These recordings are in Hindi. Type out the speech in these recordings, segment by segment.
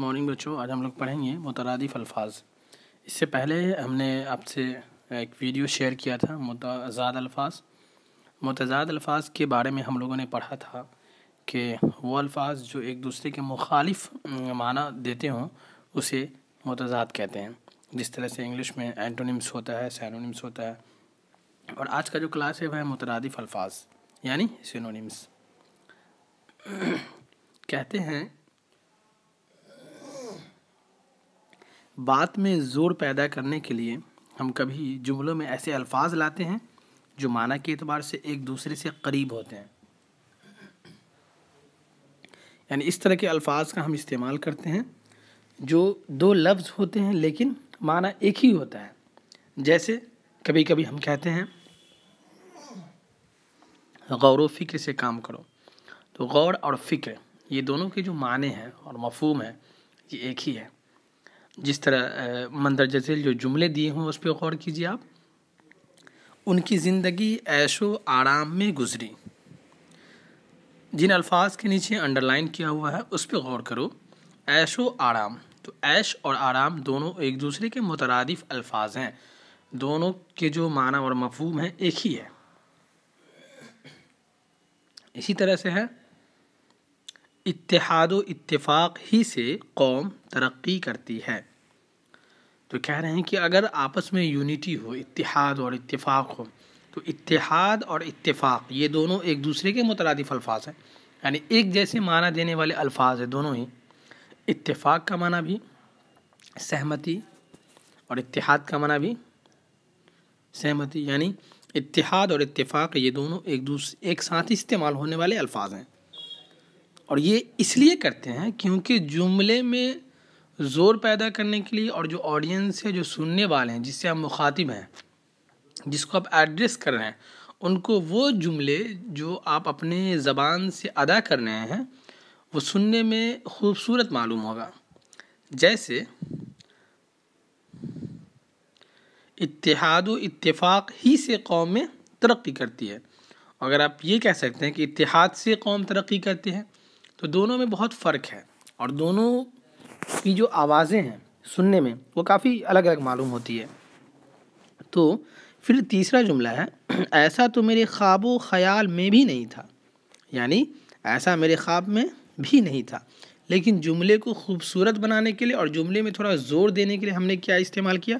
मॉर्निंग बच्चों आज हम लोग पढ़ेंगे मुतरदफ़ अल्फाज इससे पहले हमने आपसे एक वीडियो शेयर किया था मुतजाद अल्फाज मुतजाद अल्फाज के बारे में हम लोगों ने पढ़ा था कि वो अल्फाज जो एक दूसरे के मुखालिफ माना देते हों उसे मुतजाद कहते हैं जिस तरह से इंग्लिश में एंटोनिम्स होता है सैनोनिम्स होता है और आज का जो क्लास है वह मुतरदफ़ अल्फाज यानी सिनोनिम्स कहते हैं बात में ज़ोर पैदा करने के लिए हम कभी जुमलों में ऐसे अल्फाज लाते हैं जो माना के अतबार से एक दूसरे से करीब होते हैं यानी इस तरह के अल्फाज का हम इस्तेमाल करते हैं जो दो लफ्ज़ होते हैं लेकिन माना एक ही होता है जैसे कभी कभी हम कहते हैं गौर फ़िक्र से काम करो तो गौर और फ़िक्र ये दोनों के जो माने हैं और मफहूम है ये एक ही है जिस तरह मंदरज झेल जो जुमले दिए हों उस पर गौर कीजिए आप उनकी ज़िंदगी ऐशो आराम में गुजरी जिन अल्फाज के नीचे अंडरलाइन किया हुआ है उस पर गौर करो ऐशो आराम तो ऐश और आराम दोनों एक दूसरे के मुतरदफ अल्फाज हैं दोनों के जो माना और मफहूम है एक ही है इसी तरह से है इतिहाद इत्तेफाक ही से कौम तरक्की करती है तो कह रहे हैं कि अगर आपस में यूनिटी हो इतिहाद और इत्तेफाक हो तो इतिहाद और इत्तेफाक ये दोनों एक दूसरे के मुतरदफ अल्फाज हैं यानी एक जैसे माना देने वाले अल्फाज हैं दोनों ही इत्तेफाक का माना भी सहमति और इतिहाद का माना भी सहमति यानी इतिहाद और इत्तेफाक ये दोनों एक दूसरे एक साथ ही इस्तेमाल होने वाले अल्फाज हैं और ये इसलिए करते हैं क्योंकि जुमले में ज़ोर पैदा करने के लिए और जो ऑडियंस है जो सुनने वाले हैं जिससे आप मुखातिब हैं जिसको आप एड्रेस कर रहे हैं उनको वो जुमले जो आप अपने ज़बान से अदा कर रहे हैं वो सुनने में खूबसूरत मालूम होगा जैसे इतिहाद व इतफ़ाक़ ही से कौम में तरक्की करती है अगर आप ये कह सकते हैं कि इतिहाद से कौम तरक्की करती है तो दोनों में बहुत फ़र्क है और दोनों की जो आवाज़ें हैं सुनने में वो काफ़ी अलग अलग मालूम होती है तो फिर तीसरा जुमला है ऐसा तो मेरे ख्वाब ख्याल में भी नहीं था यानी ऐसा मेरे ख्वाब में भी नहीं था लेकिन जुमले को खूबसूरत बनाने के लिए और जुमले में थोड़ा ज़ोर देने के लिए हमने क्या इस्तेमाल किया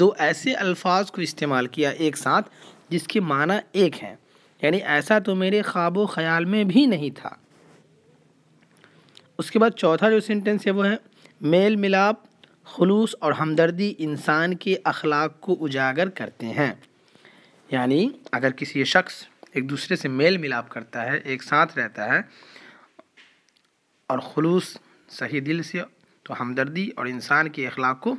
दो ऐसे अल्फाज को इस्तेमाल किया एक साथ जिसके माना एक हैं यानी ऐसा तो मेरे ख्वाब ख्याल में भी नहीं था उसके बाद चौथा जो सेंटेंस है वो है मेल मिलाप खलूस और हमदर्दी इंसान के अखलाक को उजागर करते हैं यानी अगर किसी शख्स एक दूसरे से मेल मिलाप करता है एक साथ रहता है और खलूस सही दिल से तो हमदर्दी और इंसान के अखलाक को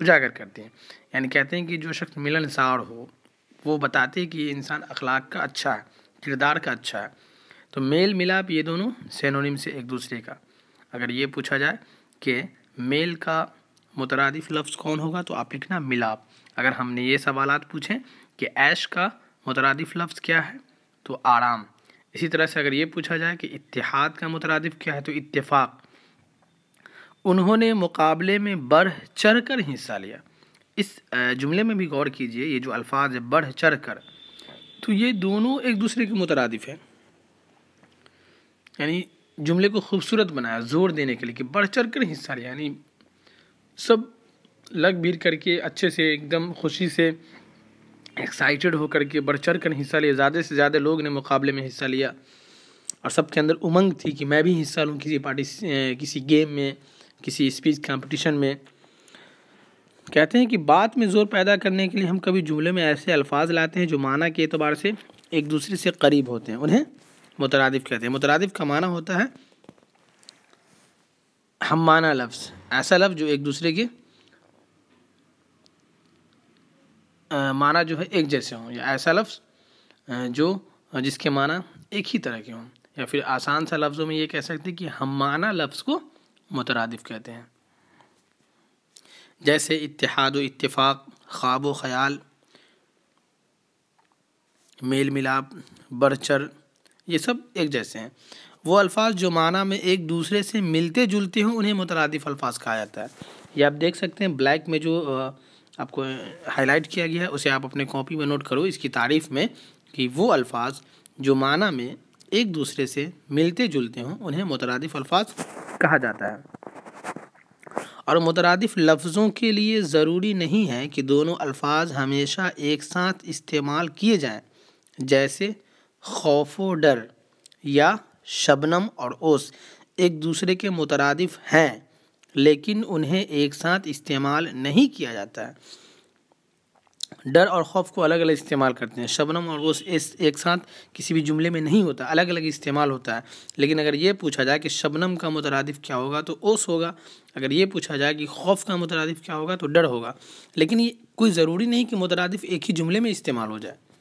उजागर करते हैं यानी कहते हैं कि जो शख्स मिलनसार हो वो बताते हैं कि ये इंसान अखलाक का अच्छा है किरदार का अच्छा है तो मेल मिलाप ये दोनों सेनोनिम से एक दूसरे का अगर ये पूछा जाए कि मेल का मुतरद लफ्ज़ कौन होगा तो आप लिखना मिलाप अगर हमने ये सवाल पूछें कि ऐश का मुतरद लफ्ज़ क्या है तो आराम इसी तरह से अगर ये पूछा जाए कि इतिहाद का मुतरद क्या है तो इतफाक़ उन्होंने मुकाबले में बढ़ चढ़ कर हिस्सा लिया इस जुमले में भी गौर कीजिए ये जो अल्फाज है बढ़ चढ़ कर तो ये दोनों एक दूसरे के मुतरदफ़ हैं यानी जुमले को खूबसूरत बनाया जोर देने के लिए कि बढ़ चढ़ कर हिस्सा लिया यानी सब लग भीर करके अच्छे से एकदम खुशी से एक्साइटेड होकर के बढ़ चढ़ कर हिस्सा लिया ज़्यादा से ज़्यादा लोग ने मुकाबले में हिस्सा लिया और सबके अंदर उमंग थी कि मैं भी हिस्सा लूँ किसी पार्टी किसी गेम में किसी स्पीच कंपटीशन में कहते हैं कि बात में ज़ोर पैदा करने के लिए हम कभी जुमले में ऐसे अल्फाज लाते हैं जो माना के एतबार से एक दूसरे से करीब होते हैं उन्हें मुतरदफ़ कहते हैं मुतरदफ़ का माना होता है हम माना लफ्ज़ ऐसा लफ्ज़ जो एक दूसरे के माना जो है एक जैसे हों या ऐसा लफ्ज़ जो जिसके माना एक ही तरह के हों या फिर आसान सा लफ्ज़ों में ये कह सकते हैं कि हम माना लफ्ज़ को मुतरदफ़ कहते हैं जैसे इतिहाद इतफ़ाक़ ख्वाब ख़याल मेल मिलाप चढ़ ये सब एक जैसे हैं वो अल्फाज जो माना में एक दूसरे से मिलते जुलते हों उन्हें मुतरदिफ़ अल्फाज कहा जाता है ये आप देख सकते हैं ब्लैक में जो आपको हाईलाइट किया गया है उसे आप अपने कॉपी में नोट करो इसकी तारीफ़ में कि वो अल्फाज जो माना में एक दूसरे से मिलते जुलते हों उन्हें मुतरदिफ़ अल्फाज कहा जाता है और मुतरदफ लफ्ज़ों के लिए ज़रूरी नहीं है कि दोनों अल्फाज हमेशा एक साथ इस्तेमाल किए जाएं जैसे खौफ डर या शबनम और ओस एक दूसरे के मुतरदफ हैं लेकिन उन्हें एक साथ इस्तेमाल नहीं किया जाता है डर और खौफ को अलग अलग इस्तेमाल करते हैं शबनम और ओस इस एक साथ किसी भी जुमले में नहीं होता अलग अलग इस्तेमाल होता है लेकिन अगर ये पूछा जाए कि शबनम का मुतरदफ क्या होगा तो ओस होगा अगर ये पूछा जाए कि खौफ का मुतरदफ क्या होगा तो डर होगा लेकिन ये कोई ज़रूरी नहीं कि मुतरदफ एक ही जुमले में इस्तेमाल हो जाए